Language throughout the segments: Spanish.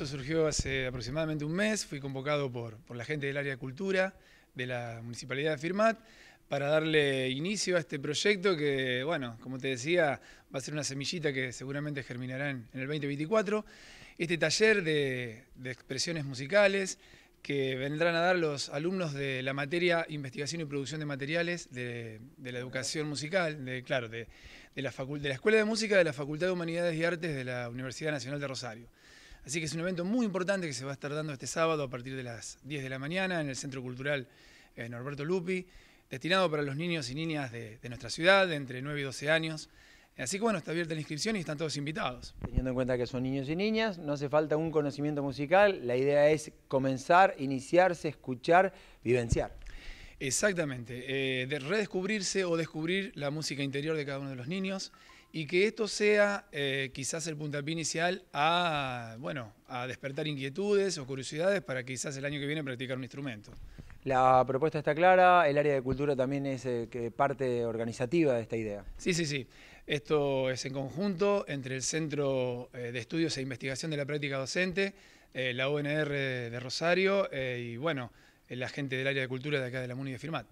Esto surgió hace aproximadamente un mes, fui convocado por, la gente del área de cultura de la Municipalidad de Firmat para darle inicio a este proyecto que, bueno, como te decía, va a ser una semillita que seguramente germinará en, el 2024. Este taller de, expresiones musicales, que vendrán a dar los alumnos de la materia Investigación y Producción de Materiales de, la Educación Musical, de, claro, de, la de la Escuela de Música de la Facultad de Humanidades y Artes de la Universidad Nacional de Rosario. Así que es un evento muy importante que se va a estar dando este sábado a partir de las 10 de la mañana en el Centro Cultural eh, Norberto Lupi, destinado para los niños y niñas de, nuestra ciudad, de entre 9 y 12 años. Así que bueno, está abierta la inscripción y están todos invitados. Teniendo en cuenta que son niños y niñas, no hace falta un conocimiento musical, la idea es comenzar, iniciarse, escuchar, vivenciar. Exactamente, eh, redescubrirse o descubrir la música interior de cada uno de los niños y que esto sea eh, quizás el puntapié inicial a, bueno, a despertar inquietudes o curiosidades para quizás el año que viene practicar un instrumento. La propuesta está clara, el área de cultura también es eh, parte organizativa de esta idea. Sí, sí, sí. Esto es en conjunto entre el Centro eh, de Estudios e Investigación de la Práctica Docente, la ONR de Rosario y, bueno, la gente del área de cultura de acá de la MUNI de Firmat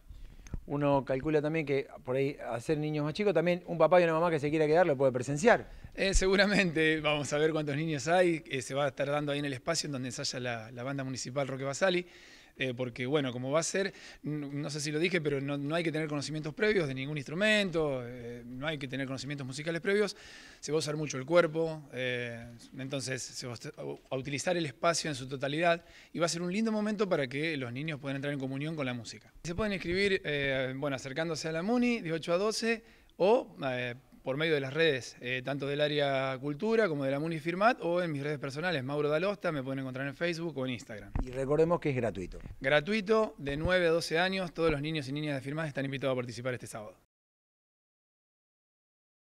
uno calcula también que por ahí hacer niños más chicos, también un papá y una mamá que se quiera quedar lo puede presenciar. Eh, seguramente, vamos a ver cuántos niños hay, que eh, se va a estar dando ahí en el espacio en donde ensaya la, la banda municipal Roque Basali. Eh, porque bueno, como va a ser, no, sé si lo dije, pero no, hay que tener conocimientos previos de ningún instrumento, eh, no hay que tener conocimientos musicales previos, se va a usar mucho el cuerpo, eh, entonces se va a utilizar el espacio en su totalidad y va a ser un lindo momento para que los niños puedan entrar en comunión con la música. Se pueden inscribir, bueno, acercándose a la MUNI de 8 a 12 o por medio de las redes, eh, tanto del área cultura como de la Munifirmat o en mis redes personales, Mauro Dalosta, me pueden encontrar en Facebook o en Instagram. Y recordemos que es gratuito. Gratuito, de 9 a 12 años, todos los niños y niñas de Firmat están invitados a participar este sábado.